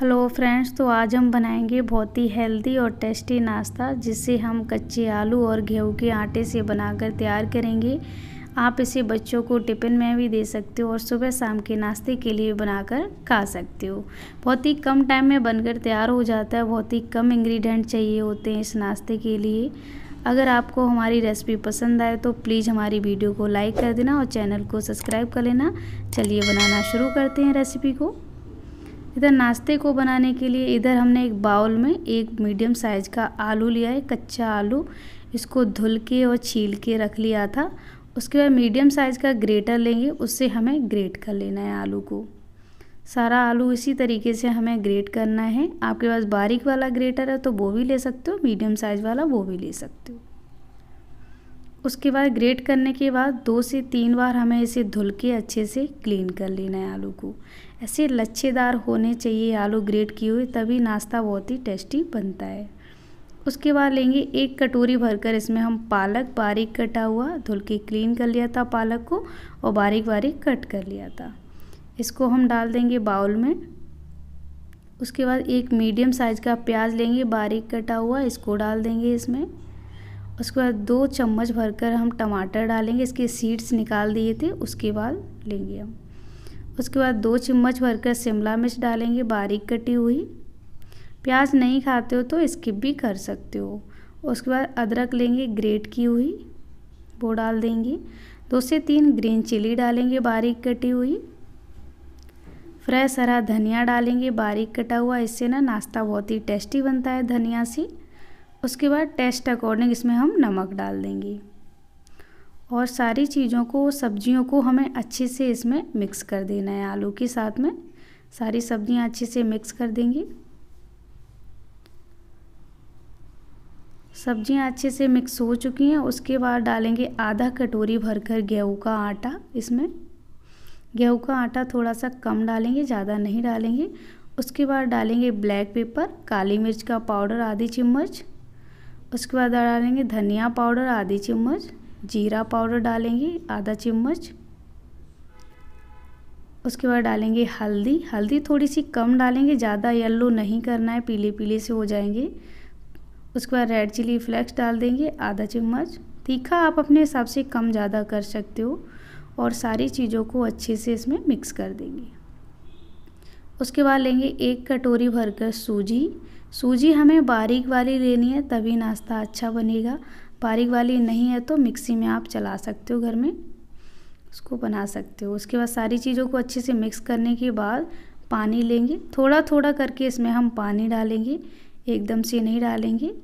hello friends तो आज हम बनाएंगे बहुत ही हेल्दी और टेस्टी नाश्ता जिसे हम कच्चे आलू और गेहूं के आटे से बनाकर तैयार करेंगे आप इसे बच्चों को टिफ़िन में भी दे सकते हो और सुबह शाम के नाश्ते के लिए बनाकर खा सकते हो बहुत ही कम टाइम में बनकर तैयार हो जाता है बहुत ही कम इंग्रेडिएंट चाहिए होते हैं इस नाश्ते के लिए अगर आपको हमारी रेसिपी पसंद आए तो प्लीज़ हमारी वीडियो को लाइक कर देना और चैनल को सब्सक्राइब कर लेना चलिए बनाना शुरू करते हैं रेसिपी को इधर नाश्ते को बनाने के लिए इधर हमने एक बाउल में एक मीडियम साइज़ का आलू लिया है कच्चा आलू इसको धुल के और छील के रख लिया था उसके बाद मीडियम साइज़ का ग्रेटर लेंगे उससे हमें ग्रेट कर लेना है आलू को सारा आलू इसी तरीके से हमें ग्रेट करना है आपके पास बारीक वाला ग्रेटर है तो वो भी ले सकते हो मीडियम साइज़ वाला वो भी ले सकते हो उसके बाद ग्रेट करने के बाद दो से तीन बार हमें इसे धुल के अच्छे से क्लीन कर लेना है आलू को ऐसे लच्छेदार होने चाहिए आलू ग्रेट किए हुए तभी नाश्ता बहुत ही टेस्टी बनता है उसके बाद लेंगे एक कटोरी भरकर इसमें हम पालक बारीक कटा हुआ धुल के क्लीन कर लिया था पालक को और बारीक बारीक कट कर लिया था इसको हम डाल देंगे बाउल में उसके बाद एक मीडियम साइज़ का प्याज लेंगे बारीक कटा हुआ इसको डाल देंगे इसमें उसके बाद दो चम्मच भरकर हम टमाटर डालेंगे इसके सीड्स निकाल दिए थे उसके बाद लेंगे हम उसके बाद दो चम्मच भरकर शिमला मिर्च डालेंगे बारीक कटी हुई प्याज नहीं खाते हो तो स्किप भी कर सकते हो उसके बाद अदरक लेंगे ग्रेट की हुई वो डाल देंगे दो से तीन ग्रीन चिली डालेंगे बारीक कटी हुई फ्रेश हरा धनिया डालेंगे बारीक कटा हुआ इससे ना नाश्ता बहुत ही टेस्टी बनता है धनिया से उसके बाद टेस्ट अकॉर्डिंग इसमें हम नमक डाल देंगे और सारी चीज़ों को सब्जियों को हमें अच्छे से इसमें मिक्स कर देना है आलू के साथ में सारी सब्जियां अच्छे से मिक्स कर देंगे सब्जियां अच्छे से मिक्स हो चुकी हैं उसके बाद डालेंगे आधा कटोरी भरकर गेहूं का आटा इसमें गेहूं का आटा थोड़ा सा कम डालेंगे ज़्यादा नहीं डालेंगे उसके बाद डालेंगे ब्लैक पेपर काली मिर्च का पाउडर आधी चम्मच उसके बाद डालेंगे धनिया पाउडर आधी चम्मच जीरा पाउडर डालेंगे आधा चम्मच उसके बाद डालेंगे हल्दी हल्दी थोड़ी सी कम डालेंगे ज़्यादा येल्लो नहीं करना है पीले पीले से हो जाएंगे उसके बाद रेड चिली फ्लेक्स डाल देंगे आधा चम्मच तीखा आप अपने हिसाब से कम ज़्यादा कर सकते हो और सारी चीज़ों को अच्छे से इसमें मिक्स कर देंगे उसके बाद लेंगे एक कटोरी भरकर सूजी सूजी हमें बारीक वाली लेनी है तभी नाश्ता अच्छा बनेगा बारीक वाली नहीं है तो मिक्सी में आप चला सकते हो घर में उसको बना सकते हो उसके बाद सारी चीज़ों को अच्छे से मिक्स करने के बाद पानी लेंगे थोड़ा थोड़ा करके इसमें हम पानी डालेंगे एकदम से नहीं डालेंगे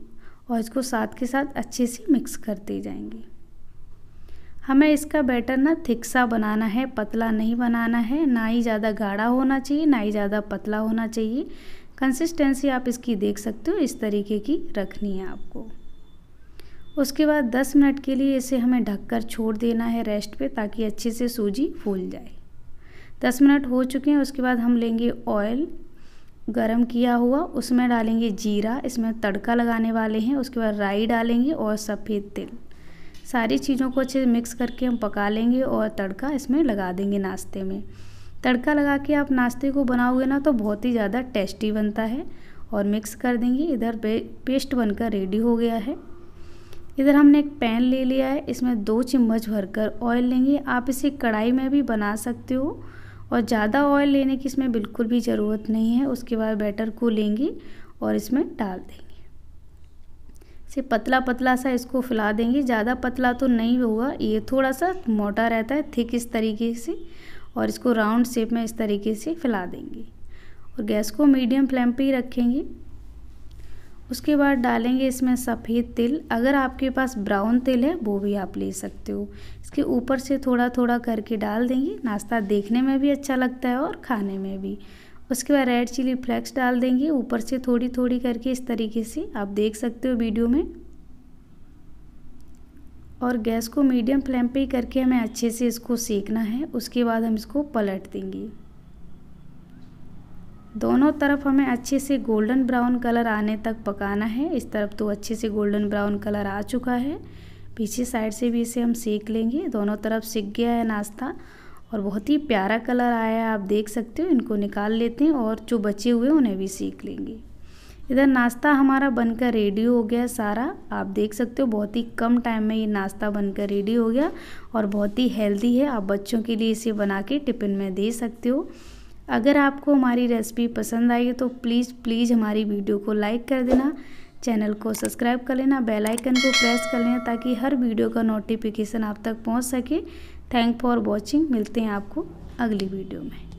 और इसको साथ के साथ अच्छे से मिक्स करते जाएंगे हमें इसका बैटर ना थिक सा बनाना है पतला नहीं बनाना है ना ही ज़्यादा गाढ़ा होना चाहिए ना ही ज़्यादा पतला होना चाहिए कंसिस्टेंसी आप इसकी देख सकते हो इस तरीके की रखनी है आपको उसके बाद 10 मिनट के लिए इसे हमें ढककर छोड़ देना है रेस्ट पे ताकि अच्छे से सूजी फूल जाए 10 मिनट हो चुके हैं उसके बाद हम लेंगे ऑयल गरम किया हुआ उसमें डालेंगे जीरा इसमें तड़का लगाने वाले हैं उसके बाद राई डालेंगे और सफ़ेद तिल सारी चीज़ों को अच्छे से मिक्स करके हम पका लेंगे और तड़का इसमें लगा देंगे नाश्ते में तड़का लगा के आप नाश्ते को बनाओगे ना तो बहुत ही ज़्यादा टेस्टी बनता है और मिक्स कर देंगे इधर पे, पेस्ट बनकर रेडी हो गया है इधर हमने एक पैन ले लिया है इसमें दो चम्मच भरकर ऑयल लेंगे आप इसे कढ़ाई में भी बना सकते हो और ज़्यादा ऑयल लेने की इसमें बिल्कुल भी ज़रूरत नहीं है उसके बाद बैटर को लेंगे और इसमें डाल देंगे से पतला पतला सा इसको फैला देंगे ज़्यादा पतला तो नहीं होगा ये थोड़ा सा मोटा रहता है थिक इस तरीके से और इसको राउंड शेप में इस तरीके से फैला देंगे और गैस को मीडियम फ्लेम पे ही रखेंगे उसके बाद डालेंगे इसमें सफ़ेद तिल अगर आपके पास ब्राउन तिल है वो भी आप ले सकते हो इसके ऊपर से थोड़ा थोड़ा करके डाल देंगे नाश्ता देखने में भी अच्छा लगता है और खाने में भी उसके बाद रेड चिली फ्लेक्स डाल देंगे ऊपर से थोड़ी थोड़ी करके इस तरीके से आप देख सकते हो वीडियो में और गैस को मीडियम फ्लेम पे ही करके हमें अच्छे से इसको सेकना है उसके बाद हम इसको पलट देंगे दोनों तरफ हमें अच्छे से गोल्डन ब्राउन कलर आने तक पकाना है इस तरफ तो अच्छे से गोल्डन ब्राउन कलर आ चुका है पीछे साइड से भी इसे हम सेक लेंगे दोनों तरफ सीख गया है नाश्ता और बहुत ही प्यारा कलर आया है आप देख सकते हो इनको निकाल लेते हैं और जो बचे हुए उन्हें भी सीख लेंगे इधर नाश्ता हमारा बनकर रेडी हो गया सारा आप देख सकते हो बहुत ही कम टाइम में ये नाश्ता बनकर रेडी हो गया और बहुत ही हेल्दी है आप बच्चों के लिए इसे बना के टिफ़िन में दे सकते हो अगर आपको हमारी रेसिपी पसंद आई तो प्लीज़ प्लीज़ हमारी वीडियो को लाइक कर देना चैनल को सब्सक्राइब कर लेना बेल आइकन को प्रेस कर लेना ताकि हर वीडियो का नोटिफिकेशन आप तक पहुंच सके थैंक फॉर वॉचिंग मिलते हैं आपको अगली वीडियो में